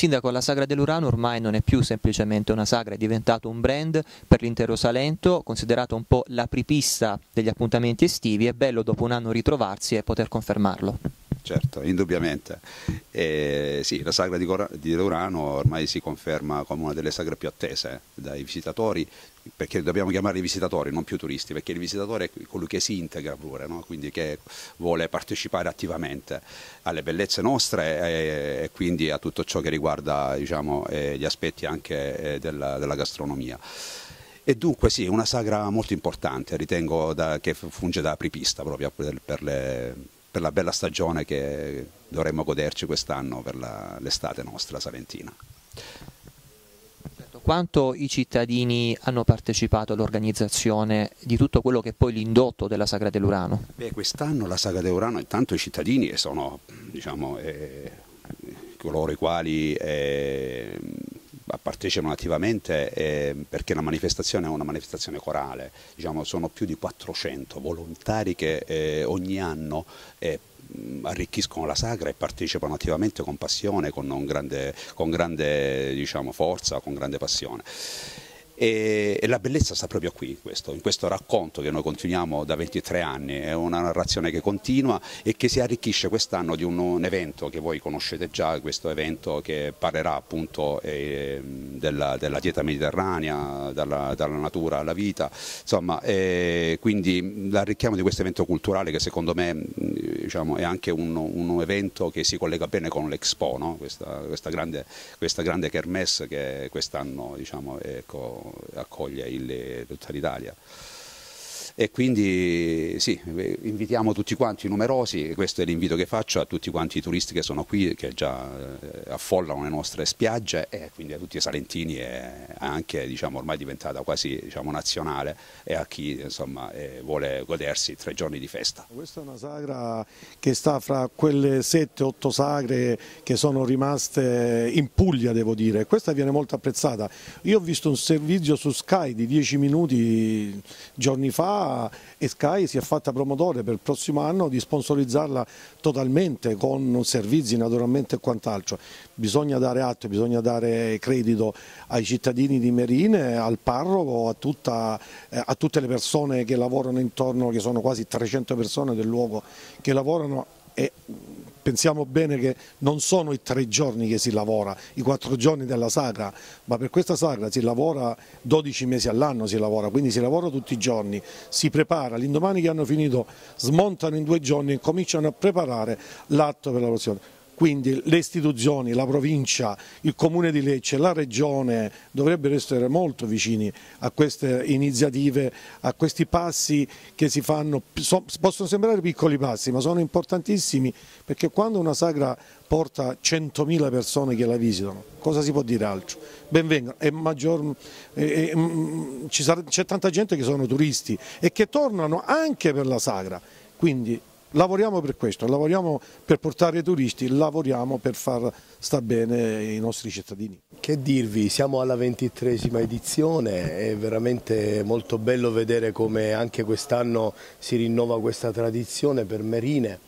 Sindaco, la Sagra dell'Urano ormai non è più semplicemente una sagra, è diventato un brand per l'intero Salento, considerato un po' l'apripista degli appuntamenti estivi, è bello dopo un anno ritrovarsi e poter confermarlo certo, indubbiamente. E, sì, la sagra di, di Laurano ormai si conferma come una delle sagre più attese dai visitatori, perché dobbiamo chiamarli visitatori, non più turisti, perché il visitatore è colui che si integra pure, no? quindi che vuole partecipare attivamente alle bellezze nostre e, e quindi a tutto ciò che riguarda diciamo, eh, gli aspetti anche eh, della, della gastronomia. E dunque sì, è una sagra molto importante, ritengo da, che funge da apripista proprio per le, per la bella stagione che dovremmo goderci quest'anno per l'estate nostra saventina. Certo, quanto i cittadini hanno partecipato all'organizzazione di tutto quello che è poi l'indotto della Sagra dell'Urano? Quest'anno la Sagra dell'Urano, intanto i cittadini sono diciamo, eh, coloro i quali eh, partecipano attivamente eh, perché la manifestazione è una manifestazione corale, diciamo, sono più di 400 volontari che eh, ogni anno eh, arricchiscono la sagra e partecipano attivamente con passione, con, grande, con grande diciamo, forza, con grande passione. E, e la bellezza sta proprio qui, questo, in questo racconto che noi continuiamo da 23 anni, è una narrazione che continua e che si arricchisce quest'anno di un, un, evento che voi conoscete già, questo evento che parlerà appunto eh, della, della, dieta mediterranea, dalla, dalla, natura alla vita, insomma, eh, quindi l'arricchiamo di questo evento culturale che secondo me diciamo, è anche un, un, evento che si collega bene con l'Expo, no? questa, questa, grande, questa grande kermesse che quest'anno diciamo, ecco, accoglie il, tutta l'Italia e quindi sì, eh, invitiamo tutti quanti numerosi, questo è l'invito che faccio a tutti quanti i turisti che sono qui, che già eh, affollano le nostre spiagge e quindi a tutti i salentini e anche diciamo, ormai diventata quasi diciamo, nazionale e a chi insomma, eh, vuole godersi tre giorni di festa. Questa è una sagra che sta fra quelle 7-8 sagre che sono rimaste in Puglia devo dire, questa viene molto apprezzata. Io ho visto un servizio su Sky di 10 minuti giorni fa e Sky si è fatta promotore per il prossimo anno di sponsorizzarla totalmente con servizi naturalmente e quant'altro. Bisogna dare atto, bisogna dare credito ai cittadini di Merine, al parroco, a, tutta, eh, a tutte le persone che lavorano intorno, che sono quasi 300 persone del luogo che lavorano pensiamo bene che non sono i tre giorni che si lavora, i quattro giorni della sagra, ma per questa sagra si lavora 12 mesi all'anno, si lavora, quindi si lavora tutti i giorni, si prepara, l'indomani che hanno finito smontano in due giorni e cominciano a preparare l'atto per la processione. Quindi le istituzioni, la provincia, il comune di Lecce, la regione dovrebbero essere molto vicini a queste iniziative, a questi passi che si fanno, possono sembrare piccoli passi ma sono importantissimi perché quando una sagra porta 100.000 persone che la visitano, cosa si può dire altro? Benvengano, mm, c'è tanta gente che sono turisti e che tornano anche per la sagra, quindi Lavoriamo per questo, lavoriamo per portare i turisti, lavoriamo per far star bene i nostri cittadini. Che dirvi, siamo alla ventitresima edizione, è veramente molto bello vedere come anche quest'anno si rinnova questa tradizione per Merine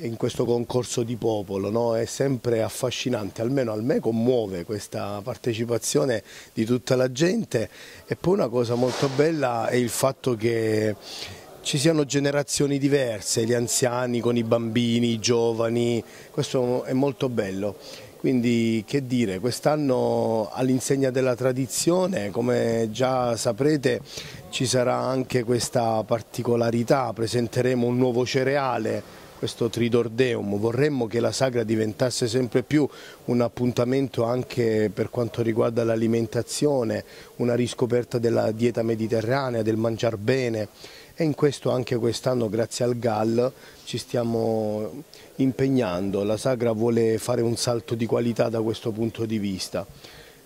in questo concorso di popolo, no? è sempre affascinante, almeno a me commuove questa partecipazione di tutta la gente e poi una cosa molto bella è il fatto che ci siano generazioni diverse, gli anziani con i bambini, i giovani, questo è molto bello. Quindi che dire, quest'anno all'insegna della tradizione, come già saprete, ci sarà anche questa particolarità, presenteremo un nuovo cereale, questo Tridordeum, vorremmo che la sagra diventasse sempre più un appuntamento anche per quanto riguarda l'alimentazione, una riscoperta della dieta mediterranea, del mangiar bene e in questo anche quest'anno grazie al GAL ci stiamo impegnando, la Sagra vuole fare un salto di qualità da questo punto di vista.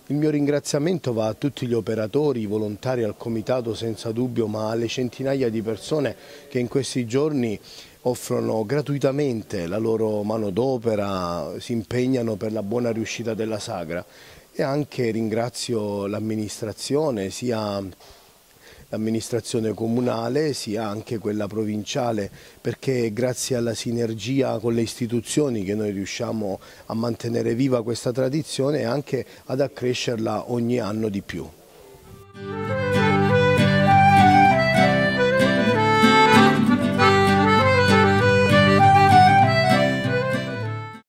Il mio ringraziamento va a tutti gli operatori, i volontari, al comitato senza dubbio, ma alle centinaia di persone che in questi giorni offrono gratuitamente la loro mano d'opera, si impegnano per la buona riuscita della sagra e anche ringrazio l'amministrazione sia l'amministrazione comunale sia anche quella provinciale perché grazie alla sinergia con le istituzioni che noi riusciamo a mantenere viva questa tradizione e anche ad accrescerla ogni anno di più.